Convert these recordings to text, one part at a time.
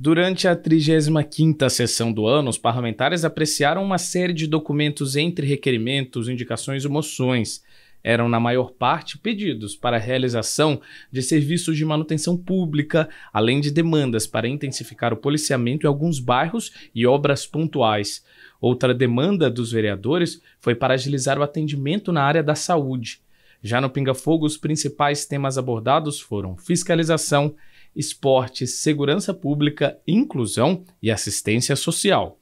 Durante a 35ª sessão do ano, os parlamentares apreciaram uma série de documentos entre requerimentos, indicações e moções. Eram, na maior parte, pedidos para a realização de serviços de manutenção pública, além de demandas para intensificar o policiamento em alguns bairros e obras pontuais. Outra demanda dos vereadores foi para agilizar o atendimento na área da saúde. Já no Pinga Fogo, os principais temas abordados foram fiscalização, esporte, segurança pública, inclusão e assistência social.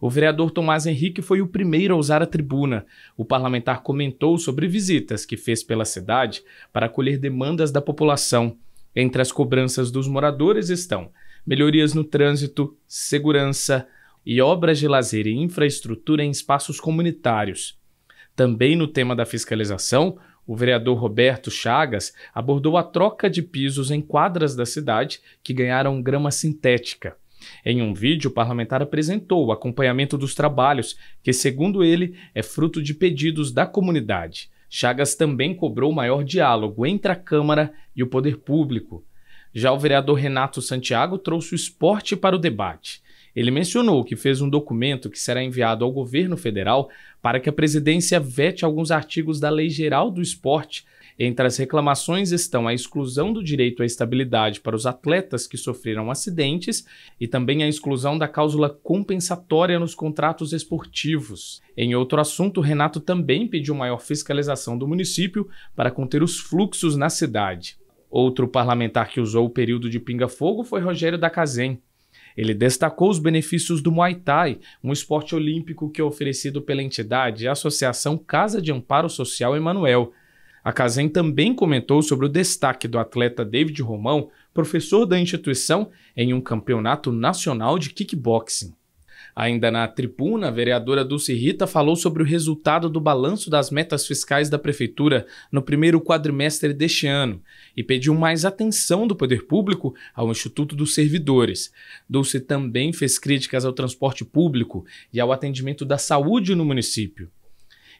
O vereador Tomás Henrique foi o primeiro a usar a tribuna. O parlamentar comentou sobre visitas que fez pela cidade para acolher demandas da população. Entre as cobranças dos moradores estão melhorias no trânsito, segurança e obras de lazer e infraestrutura em espaços comunitários. Também no tema da fiscalização, o vereador Roberto Chagas abordou a troca de pisos em quadras da cidade que ganharam grama sintética. Em um vídeo, o parlamentar apresentou o acompanhamento dos trabalhos, que, segundo ele, é fruto de pedidos da comunidade. Chagas também cobrou maior diálogo entre a Câmara e o poder público. Já o vereador Renato Santiago trouxe o esporte para o debate. Ele mencionou que fez um documento que será enviado ao governo federal para que a presidência vete alguns artigos da Lei Geral do Esporte. Entre as reclamações estão a exclusão do direito à estabilidade para os atletas que sofreram acidentes e também a exclusão da cláusula compensatória nos contratos esportivos. Em outro assunto, Renato também pediu maior fiscalização do município para conter os fluxos na cidade. Outro parlamentar que usou o período de pinga-fogo foi Rogério da Cazem, ele destacou os benefícios do Muay Thai, um esporte olímpico que é oferecido pela entidade Associação Casa de Amparo Social Emanuel. A Casem também comentou sobre o destaque do atleta David Romão, professor da instituição, em um campeonato nacional de kickboxing. Ainda na tribuna, a vereadora Dulce Rita falou sobre o resultado do balanço das metas fiscais da Prefeitura no primeiro quadrimestre deste ano e pediu mais atenção do poder público ao Instituto dos Servidores. Dulce também fez críticas ao transporte público e ao atendimento da saúde no município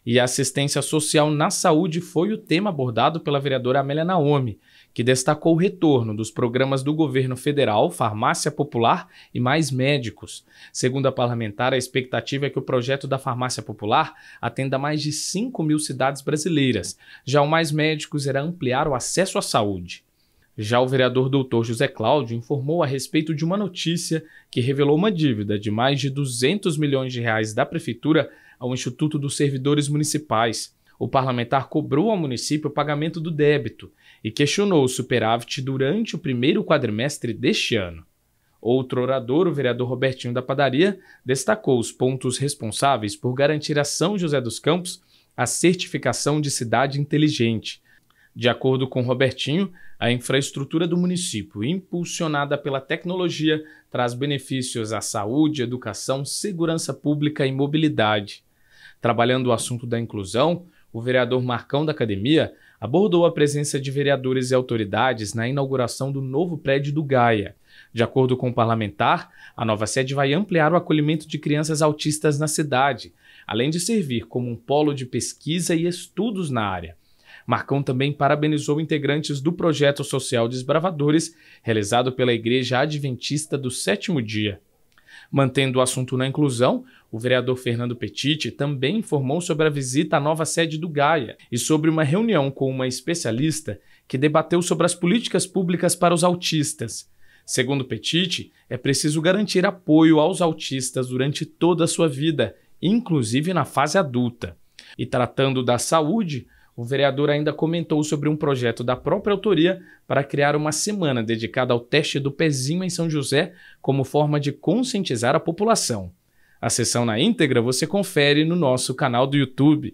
e assistência social na saúde foi o tema abordado pela vereadora Amélia Naomi, que destacou o retorno dos programas do governo federal, Farmácia Popular e Mais Médicos. Segundo a parlamentar, a expectativa é que o projeto da Farmácia Popular atenda mais de 5 mil cidades brasileiras. Já o Mais Médicos irá ampliar o acesso à saúde. Já o vereador doutor José Cláudio informou a respeito de uma notícia que revelou uma dívida de mais de 200 milhões de reais da prefeitura ao Instituto dos Servidores Municipais. O parlamentar cobrou ao município o pagamento do débito e questionou o superávit durante o primeiro quadrimestre deste ano. Outro orador, o vereador Robertinho da Padaria, destacou os pontos responsáveis por garantir a São José dos Campos a certificação de cidade inteligente de acordo com Robertinho, a infraestrutura do município, impulsionada pela tecnologia, traz benefícios à saúde, educação, segurança pública e mobilidade. Trabalhando o assunto da inclusão, o vereador Marcão da Academia abordou a presença de vereadores e autoridades na inauguração do novo prédio do Gaia. De acordo com o parlamentar, a nova sede vai ampliar o acolhimento de crianças autistas na cidade, além de servir como um polo de pesquisa e estudos na área. Marcão também parabenizou integrantes do projeto social Desbravadores, realizado pela Igreja Adventista do Sétimo Dia. Mantendo o assunto na inclusão, o vereador Fernando Petiti também informou sobre a visita à nova sede do Gaia e sobre uma reunião com uma especialista que debateu sobre as políticas públicas para os autistas. Segundo Petiti, é preciso garantir apoio aos autistas durante toda a sua vida, inclusive na fase adulta. E tratando da saúde, o vereador ainda comentou sobre um projeto da própria autoria para criar uma semana dedicada ao teste do pezinho em São José como forma de conscientizar a população. A sessão na íntegra você confere no nosso canal do YouTube.